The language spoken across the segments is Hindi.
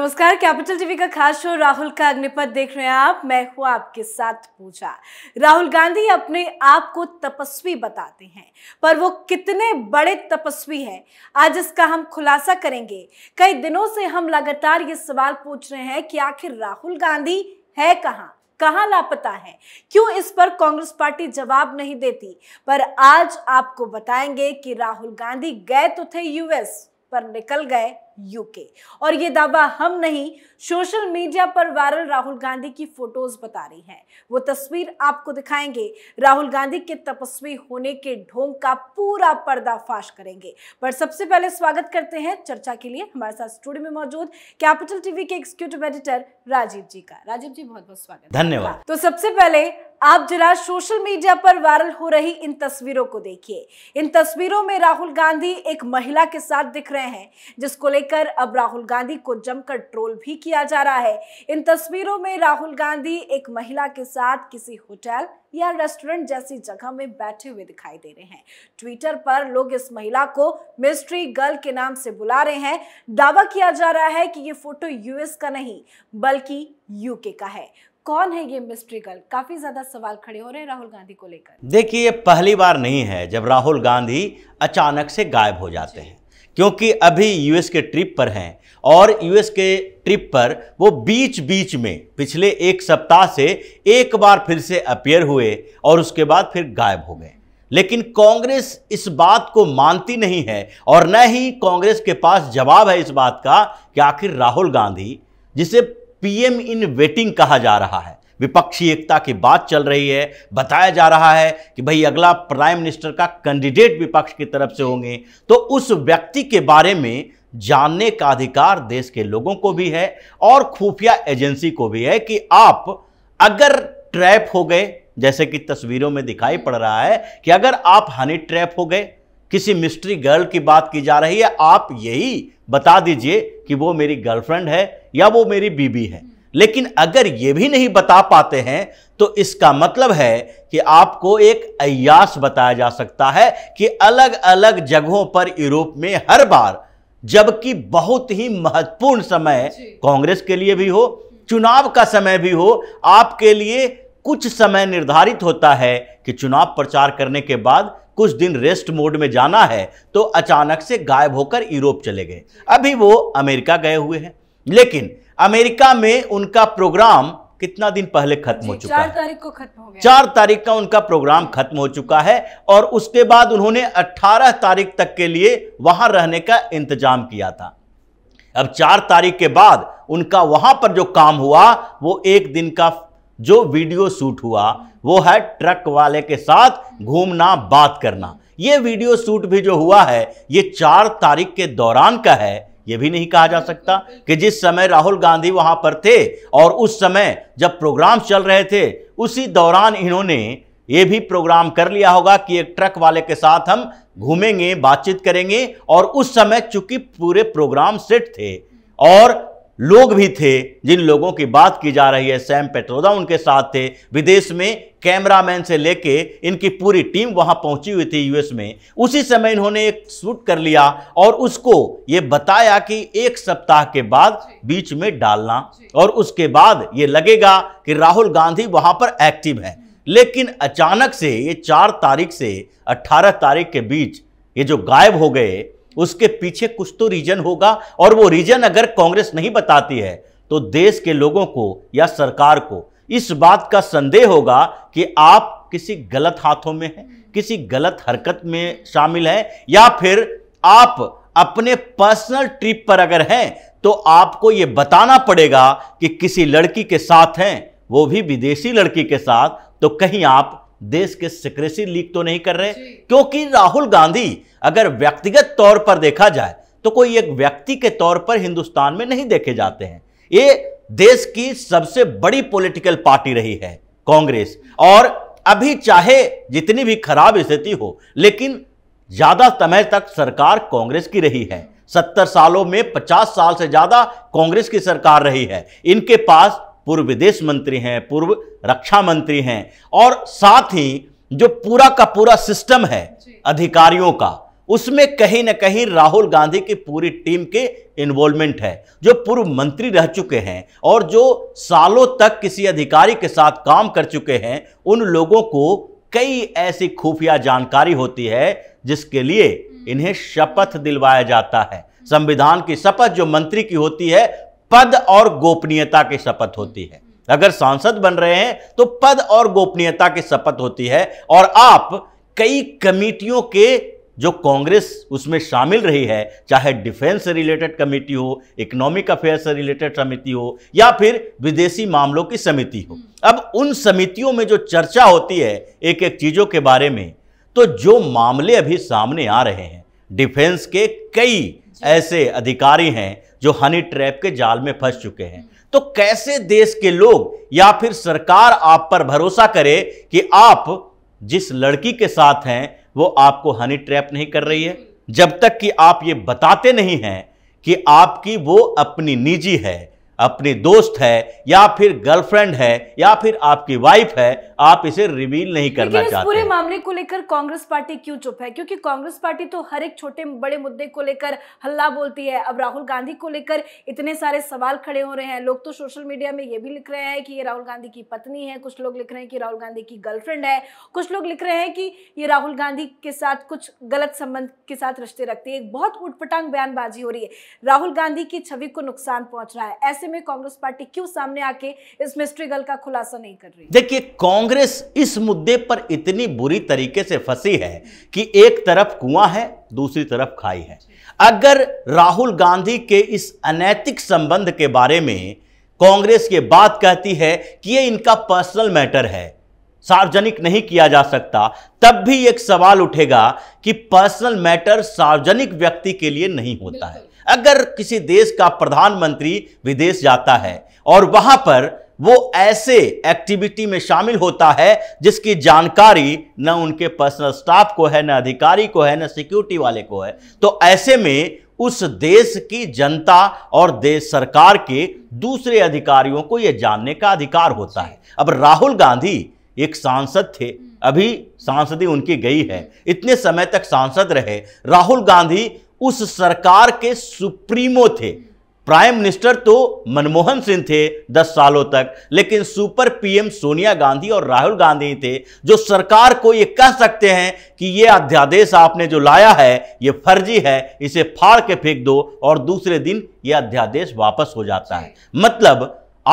नमस्कार कैपिटल टीवी का खास शो राहुल का अग्निपथ देख रहे हैं आप मैं हूँ आपके साथ पूजा राहुल गांधी अपने आप को तपस्वी बताते हैं पर वो कितने बड़े तपस्वी हैं आज इसका हम खुलासा करेंगे कई दिनों से हम लगातार ये सवाल पूछ रहे हैं कि आखिर राहुल गांधी है कहाँ कहाँ लापता है क्यों इस पर कांग्रेस पार्टी जवाब नहीं देती पर आज आपको बताएंगे कि राहुल गांधी गए तो थे यूएस पर निकल गए यूके और ये दावा हम नहीं सोशल मीडिया पर वायरल राहुल गांधी की फोटोज बता रही हैं वो तस्वीर आपको दिखाएंगे राहुल गांधी के तपस्वी होने के ढोंग का पूरा पर्दाफाश करेंगे पर सबसे पहले स्वागत करते हैं चर्चा के लिए हमारे साथ स्टूडियो में मौजूद कैपिटल टीवी के एग्जीक्यूटिव एडिटर राजीव जी का राजीव जी बहुत बहुत स्वागत धन्यवाद तो सबसे पहले आप जरा सोशल मीडिया पर वायरल हो रही इन तस्वीरों को देखिए इन तस्वीरों में राहुल गांधी एक महिला के साथ दिख रहे हैं जिसको लेकर अब राहुल गांधी को जमकर ट्रोल भी किया जा रहा है इन तस्वीरों में राहुल गांधी एक महिला के साथ किसी होटल या रेस्टोरेंट जैसी जगह में बैठे हुए दिखाई दे रहे हैं ट्विटर पर लोग इस महिला को मिस्ट्री गर्ल के नाम से बुला रहे हैं दावा किया जा रहा है कि ये फोटो यूएस का नहीं बल्कि यूके का है कौन है ये मिस्ट्री गर्ल काफी ज्यादा सवाल खड़े हो रहे हैं राहुल गांधी को लेकर देखिए ये पहली बार नहीं है जब राहुल गांधी अचानक से गायब हो जाते हैं क्योंकि अभी यूएस के ट्रिप पर हैं और यूएस के ट्रिप पर वो बीच बीच में पिछले एक सप्ताह से एक बार फिर से अपेयर हुए और उसके बाद फिर गायब हो गए लेकिन कांग्रेस इस बात को मानती नहीं है और न ही कांग्रेस के पास जवाब है इस बात का कि आखिर राहुल गांधी जिसे पीएम इन वेटिंग कहा जा रहा है विपक्षी एकता की बात चल रही है बताया जा रहा है कि भाई अगला प्राइम मिनिस्टर का कैंडिडेट विपक्ष की तरफ से होंगे तो उस व्यक्ति के बारे में जानने का अधिकार देश के लोगों को भी है और खुफिया एजेंसी को भी है कि आप अगर ट्रैप हो गए जैसे कि तस्वीरों में दिखाई पड़ रहा है कि अगर आप हनी ट्रैप हो गए किसी मिस्ट्री गर्ल की बात की जा रही है आप यही बता दीजिए कि वो मेरी गर्लफ्रेंड है या वो मेरी बीबी है लेकिन अगर ये भी नहीं बता पाते हैं तो इसका मतलब है कि आपको एक अयास बताया जा सकता है कि अलग अलग जगहों पर यूरोप में हर बार जबकि बहुत ही महत्वपूर्ण समय कांग्रेस के लिए भी हो चुनाव का समय भी हो आपके लिए कुछ समय निर्धारित होता है कि चुनाव प्रचार करने के बाद कुछ दिन रेस्ट मोड में जाना है तो अचानक से गायब होकर यूरोप चले गए अभी वो अमेरिका गए हुए हैं लेकिन अमेरिका में उनका प्रोग्राम कितना दिन पहले खत्म हो चुका चार तारीख को खत्म हो गया चार तारीख का उनका प्रोग्राम खत्म हो चुका है और उसके बाद उन्होंने 18 तारीख तक के लिए वहां रहने का इंतजाम किया था अब चार तारीख के बाद उनका वहां पर जो काम हुआ वो एक दिन का जो वीडियो शूट हुआ वो है ट्रक वाले के साथ घूमना बात करना ये वीडियो शूट भी जो हुआ है ये चार तारीख के दौरान का है ये भी नहीं कहा जा सकता कि जिस समय राहुल गांधी वहां पर थे और उस समय जब प्रोग्राम चल रहे थे उसी दौरान इन्होंने ये भी प्रोग्राम कर लिया होगा कि एक ट्रक वाले के साथ हम घूमेंगे बातचीत करेंगे और उस समय चूंकि पूरे प्रोग्राम सेट थे और लोग भी थे जिन लोगों की बात की जा रही है सैम पेट्रोदा उनके साथ थे विदेश में कैमरामैन से लेके इनकी पूरी टीम वहां पहुंची हुई थी यूएस में उसी समय इन्होंने एक शूट कर लिया और उसको ये बताया कि एक सप्ताह के बाद बीच में डालना और उसके बाद ये लगेगा कि राहुल गांधी वहां पर एक्टिव हैं हम्म। लेकिन अचानक से ये चार तारीख से अट्ठारह तारीख के बीच ये जो गायब हो गए उसके पीछे कुछ तो रीजन होगा और वो रीजन अगर कांग्रेस नहीं बताती है तो देश के लोगों को या सरकार को इस बात का संदेह होगा कि आप किसी गलत हाथों में हैं किसी गलत हरकत में शामिल हैं या फिर आप अपने पर्सनल ट्रिप पर अगर हैं तो आपको ये बताना पड़ेगा कि किसी लड़की के साथ हैं वो भी विदेशी लड़की के साथ तो कहीं आप देश के सिक्रेसी लीक तो नहीं कर रहे क्योंकि राहुल गांधी अगर व्यक्तिगत तौर पर देखा जाए तो कोई एक व्यक्ति के तौर पर हिंदुस्तान में नहीं देखे जाते हैं ये देश की सबसे बड़ी पॉलिटिकल पार्टी रही है कांग्रेस और अभी चाहे जितनी भी खराब स्थिति हो लेकिन ज्यादा समय तक सरकार कांग्रेस की रही है सत्तर सालों में पचास साल से ज्यादा कांग्रेस की सरकार रही है इनके पास पूर्व विदेश मंत्री हैं पूर्व रक्षा मंत्री हैं और साथ ही जो पूरा का पूरा सिस्टम है अधिकारियों का उसमें कहीं ना कहीं राहुल गांधी की पूरी टीम के इन्वॉल्वमेंट है जो पूर्व मंत्री रह चुके हैं और जो सालों तक किसी अधिकारी के साथ काम कर चुके हैं उन लोगों को कई ऐसी खुफिया जानकारी होती है जिसके लिए हम्म। इन्हें शपथ दिलवाया जाता है हम्म। संविधान की शपथ जो मंत्री की होती है पद और गोपनीयता की शपथ होती है अगर सांसद बन रहे हैं तो पद और गोपनीयता की शपथ होती है और आप कई कमेटियों के जो कांग्रेस उसमें शामिल रही है चाहे डिफेंस से रिलेटेड कमेटी हो इकोनॉमिक अफेयर से रिलेटेड समिति हो या फिर विदेशी मामलों की समिति हो अब उन समितियों में जो चर्चा होती है एक एक चीज़ों के बारे में तो जो मामले अभी सामने आ रहे हैं डिफेंस के कई ऐसे अधिकारी हैं जो हनी ट्रैप के जाल में फंस चुके हैं तो कैसे देश के लोग या फिर सरकार आप पर भरोसा करे कि आप जिस लड़की के साथ हैं वो आपको हनी ट्रैप नहीं कर रही है जब तक कि आप ये बताते नहीं हैं कि आपकी वो अपनी निजी है अपने दोस्त है या फिर गर्लफ्रेंड है या फिर आपकी वाइफ है आप इसे रिवील नहीं करना चाहते पूरे मामले को लेकर कांग्रेस पार्टी क्यों चुप है क्योंकि कांग्रेस पार्टी तो हर एक छोटे बड़े मुद्दे को लेकर हल्ला बोलती है अब राहुल गांधी को लेकर इतने सारे सवाल खड़े हो रहे हैं लोग तो सोशल मीडिया में ये भी लिख रहे हैं कि ये राहुल गांधी की पत्नी है कुछ लोग लिख रहे हैं कि राहुल गांधी की गर्लफ्रेंड है कुछ लोग लिख रहे हैं कि ये राहुल गांधी के साथ कुछ गलत संबंध के साथ रिश्ते रखती है एक बहुत उठपटांग बयानबाजी हो रही है राहुल गांधी की छवि को नुकसान पहुंच रहा है ऐसे में कांग्रेस पार्टी क्यों सामने आके इस मिस्ट्री गर्ल का खुलासा नहीं कर रही देखिए कांग्रेस इस मुद्दे पर इतनी बुरी तरीके से फंसी है कि एक तरफ कुआं है दूसरी तरफ खाई है अगर राहुल गांधी के इस अनैतिक संबंध के बारे में कांग्रेस ये बात कहती है कि ये इनका पर्सनल मैटर है सार्वजनिक नहीं किया जा सकता तब भी एक सवाल उठेगा कि पर्सनल मैटर सार्वजनिक व्यक्ति के लिए नहीं होता है अगर किसी देश का प्रधानमंत्री विदेश जाता है और वहां पर वो ऐसे एक्टिविटी में शामिल होता है जिसकी जानकारी न उनके पर्सनल स्टाफ को है न अधिकारी को है न सिक्योरिटी वाले को है तो ऐसे में उस देश की जनता और देश सरकार के दूसरे अधिकारियों को यह जानने का अधिकार होता है अब राहुल गांधी एक सांसद थे अभी सांसदी उनकी गई है इतने समय तक सांसद रहे राहुल गांधी उस सरकार के सुप्रीमो थे प्राइम मिनिस्टर तो मनमोहन सिंह थे दस सालों तक लेकिन सुपर पीएम सोनिया गांधी और राहुल गांधी थे जो सरकार को ये कह सकते हैं कि ये अध्यादेश आपने जो लाया है ये फर्जी है इसे फाड़ के फेंक दो और दूसरे दिन ये अध्यादेश वापस हो जाता है मतलब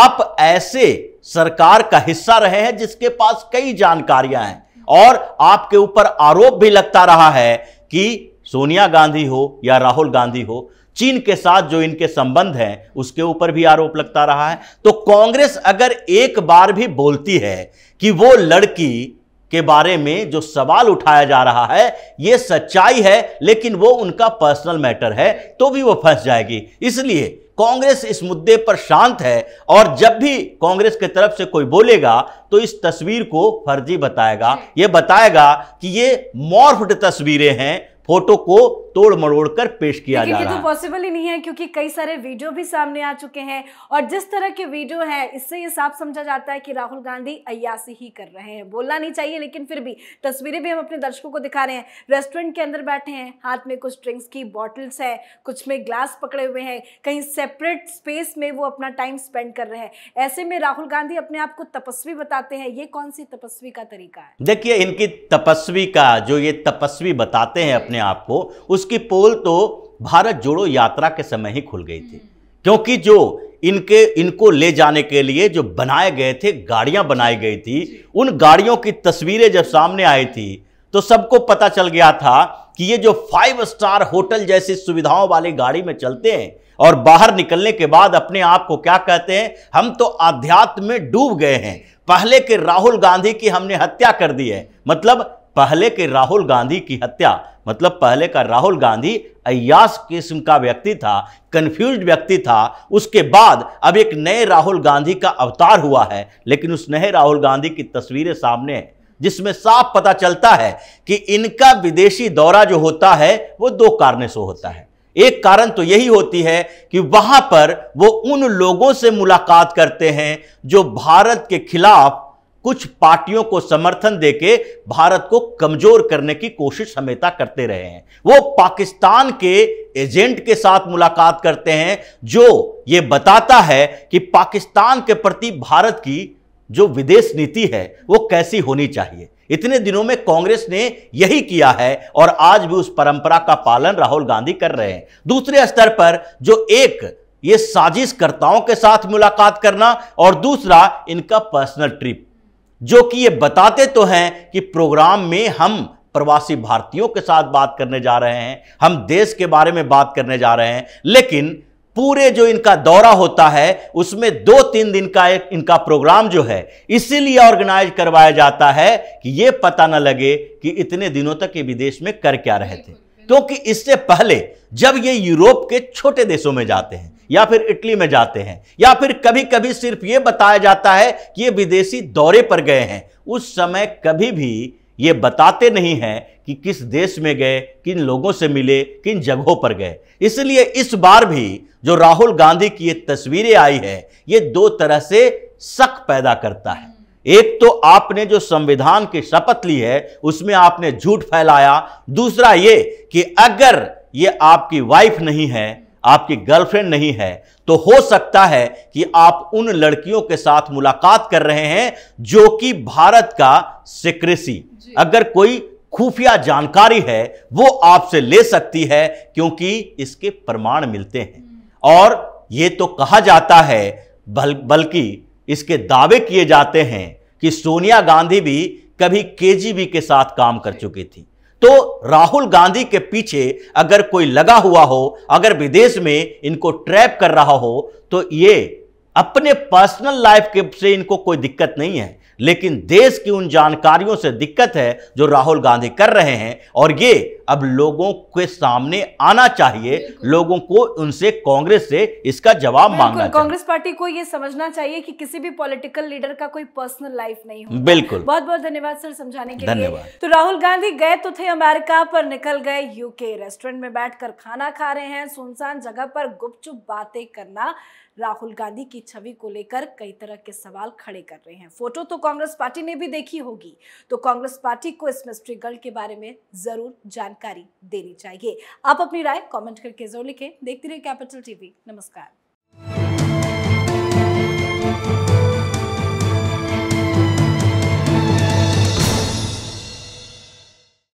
आप ऐसे सरकार का हिस्सा रहे हैं जिसके पास कई जानकारियां हैं और आपके ऊपर आरोप भी लगता रहा है कि सोनिया गांधी हो या राहुल गांधी हो चीन के साथ जो इनके संबंध हैं उसके ऊपर भी आरोप लगता रहा है तो कांग्रेस अगर एक बार भी बोलती है कि वो लड़की के बारे में जो सवाल उठाया जा रहा है ये सच्चाई है लेकिन वो उनका पर्सनल मैटर है तो भी वो फंस जाएगी इसलिए कांग्रेस इस मुद्दे पर शांत है और जब भी कांग्रेस की तरफ से कोई बोलेगा तो इस तस्वीर को फर्जी बताएगा यह बताएगा कि ये मॉर्फ्ड तस्वीरें हैं फोटो को तोड़ मरोड़ कर पेश किया जा तो रहा है तो पॉसिबल ही नहीं है क्योंकि कई सारे वीडियो भी सामने आ चुके हैं और जिस तरह के वीडियो है इससे ये साफ समझा जाता है कि राहुल गांधी अयासी ही कर रहे हैं बोलना नहीं चाहिए लेकिन फिर भी तस्वीरें भी हम अपने दर्शकों को दिखा रहे हैं रेस्टोरेंट के अंदर बैठे हैं हाथ में कुछ ड्रिंक्स की बॉटल्स है कुछ में ग्लास पकड़े हुए हैं कहीं सेपरेट स्पेस में वो अपना टाइम स्पेंड कर रहे हैं ऐसे में राहुल गांधी अपने आप को तपस्वी बताते हैं ये कौन सी तपस्वी का तरीका है देखिए इनकी तपस्वी का जो ये तपस्वी बताते हैं अपने आप को उस उसकी पोल तो भारत जोड़ो यात्रा के समय ही खुल गई थी हम्म। क्योंकि जो इनके इनको ले जाने के लिए जो बनाए गए थे गाड़ियां बनाई गई थी उन गाड़ियों की तस्वीरें जब सामने आई थी तो सबको पता चल गया था कि ये जो फाइव स्टार होटल जैसी सुविधाओं वाली गाड़ी में चलते हैं और बाहर निकलने के बाद अपने आप को क्या कहते हैं हम तो आध्यात्म में डूब गए हैं पहले के राहुल गांधी की हमने हत्या कर दी है मतलब पहले के राहुल गांधी की हत्या मतलब पहले का राहुल गांधी अयास किस्म का व्यक्ति था कंफ्यूज व्यक्ति था उसके बाद अब एक नए राहुल गांधी का अवतार हुआ है लेकिन उस नए राहुल गांधी की तस्वीरें सामने हैं जिसमें साफ पता चलता है कि इनका विदेशी दौरा जो होता है वो दो कारणों से होता है एक कारण तो यही होती है कि वहां पर वो उन लोगों से मुलाकात करते हैं जो भारत के खिलाफ कुछ पार्टियों को समर्थन देके भारत को कमजोर करने की कोशिश हमेशा करते रहे हैं वो पाकिस्तान के एजेंट के साथ मुलाकात करते हैं जो ये बताता है कि पाकिस्तान के प्रति भारत की जो विदेश नीति है वो कैसी होनी चाहिए इतने दिनों में कांग्रेस ने यही किया है और आज भी उस परंपरा का पालन राहुल गांधी कर रहे हैं दूसरे स्तर पर जो एक ये साजिशकर्ताओं के साथ मुलाकात करना और दूसरा इनका पर्सनल ट्रिप जो कि ये बताते तो हैं कि प्रोग्राम में हम प्रवासी भारतीयों के साथ बात करने जा रहे हैं हम देश के बारे में बात करने जा रहे हैं लेकिन पूरे जो इनका दौरा होता है उसमें दो तीन दिन का एक इनका प्रोग्राम जो है इसीलिए ऑर्गेनाइज करवाया जाता है कि ये पता ना लगे कि इतने दिनों तक ये विदेश में कर क्या रहे थे क्योंकि तो इससे पहले जब ये यूरोप के छोटे देशों में जाते हैं या फिर इटली में जाते हैं या फिर कभी कभी सिर्फ ये बताया जाता है कि ये विदेशी दौरे पर गए हैं उस समय कभी भी ये बताते नहीं हैं कि किस देश में गए किन लोगों से मिले किन जगहों पर गए इसलिए इस बार भी जो राहुल गांधी की ये तस्वीरें आई है ये दो तरह से शक पैदा करता है एक तो आपने जो संविधान की शपथ ली है उसमें आपने झूठ फैलाया दूसरा ये कि अगर ये आपकी वाइफ नहीं है आपकी गर्लफ्रेंड नहीं है तो हो सकता है कि आप उन लड़कियों के साथ मुलाकात कर रहे हैं जो कि भारत का सिक्रेसी अगर कोई खुफिया जानकारी है वो आपसे ले सकती है क्योंकि इसके प्रमाण मिलते हैं हम्म। और ये तो कहा जाता है बल, बल्कि इसके दावे किए जाते हैं कि सोनिया गांधी भी कभी केजीबी के साथ काम कर चुकी थी तो राहुल गांधी के पीछे अगर कोई लगा हुआ हो अगर विदेश में इनको ट्रैप कर रहा हो तो ये अपने पर्सनल लाइफ के से इनको कोई दिक्कत नहीं है लेकिन देश की उन जानकारियों से दिक्कत है जो राहुल गांधी कर रहे हैं और ये अब लोगों के सामने आना चाहिए लोगों को उनसे कांग्रेस से इसका जवाब मांगना चाहिए कांग्रेस पार्टी को ये समझना चाहिए कि किसी भी पॉलिटिकल लीडर का कोई पर्सनल लाइफ नहीं हो बिल्कुल बहुत बहुत धन्यवाद सर समझाने के लिए तो राहुल गांधी गए तो थे अमेरिका पर निकल गए यूके रेस्टोरेंट में बैठकर खाना खा रहे हैं सुनसान जगह पर गुपचुप बातें करना राहुल गांधी की छवि को लेकर कई तरह के सवाल खड़े कर रहे हैं फोटो तो कांग्रेस पार्टी ने भी देखी होगी तो कांग्रेस पार्टी को इस मिस्ट्री गर्ल के बारे में जरूर जानकारी देनी चाहिए आप अपनी राय कॉमेंट करके जरूर लिखें देखते रहिए कैपिटल टीवी नमस्कार